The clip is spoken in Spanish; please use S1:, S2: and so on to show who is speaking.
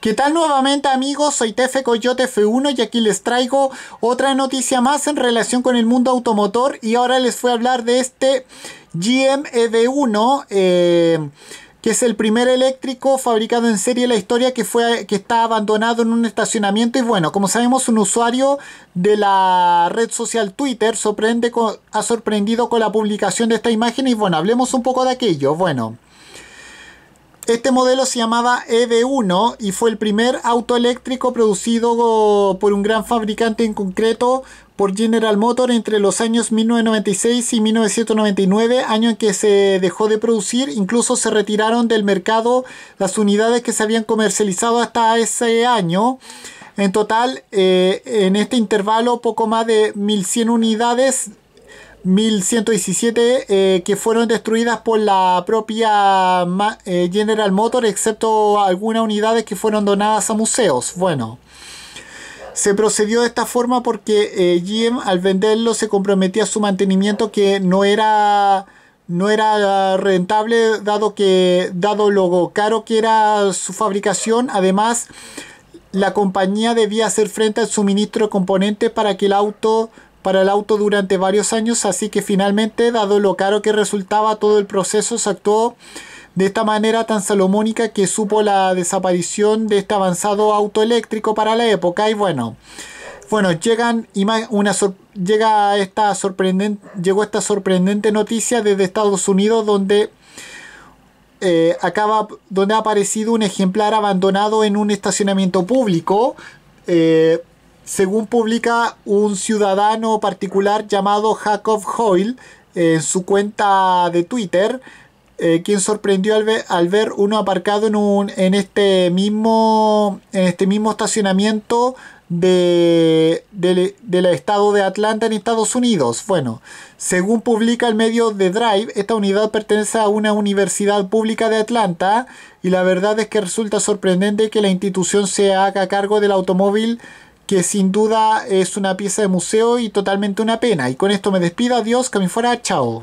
S1: ¿Qué tal nuevamente amigos? Soy Tefe Coyote F1 y aquí les traigo otra noticia más en relación con el mundo automotor y ahora les voy a hablar de este ev 1 eh, que es el primer eléctrico fabricado en serie en la historia que, fue, que está abandonado en un estacionamiento y bueno, como sabemos un usuario de la red social Twitter sorprende ha sorprendido con la publicación de esta imagen y bueno, hablemos un poco de aquello, bueno... Este modelo se llamaba EV1 y fue el primer auto eléctrico producido por un gran fabricante en concreto por General Motors entre los años 1996 y 1999, año en que se dejó de producir, incluso se retiraron del mercado las unidades que se habían comercializado hasta ese año. En total, eh, en este intervalo, poco más de 1.100 unidades 1117 eh, que fueron destruidas por la propia eh, General Motors, excepto algunas unidades que fueron donadas a museos. Bueno, se procedió de esta forma porque eh, Jim, GM al venderlo se comprometía a su mantenimiento que no era no era rentable dado que dado lo caro que era su fabricación, además la compañía debía hacer frente al suministro de componentes para que el auto para el auto durante varios años, así que finalmente, dado lo caro que resultaba todo el proceso, se actuó de esta manera tan salomónica que supo la desaparición de este avanzado auto eléctrico para la época y bueno, bueno, llegan una llega esta sorprendente llegó esta sorprendente noticia desde Estados Unidos donde eh, acaba donde ha aparecido un ejemplar abandonado en un estacionamiento público eh, según publica un ciudadano particular llamado Jacob Hoyle en su cuenta de Twitter, eh, quien sorprendió al ver, uno aparcado en, un, en, este, mismo, en este mismo estacionamiento del estado de Atlanta en Estados Unidos. Bueno, según publica el medio de Drive, esta unidad pertenece a una universidad pública de Atlanta y la verdad es que resulta sorprendente que la institución se haga cargo del automóvil que sin duda es una pieza de museo y totalmente una pena. Y con esto me despido, adiós, que me fuera, chao.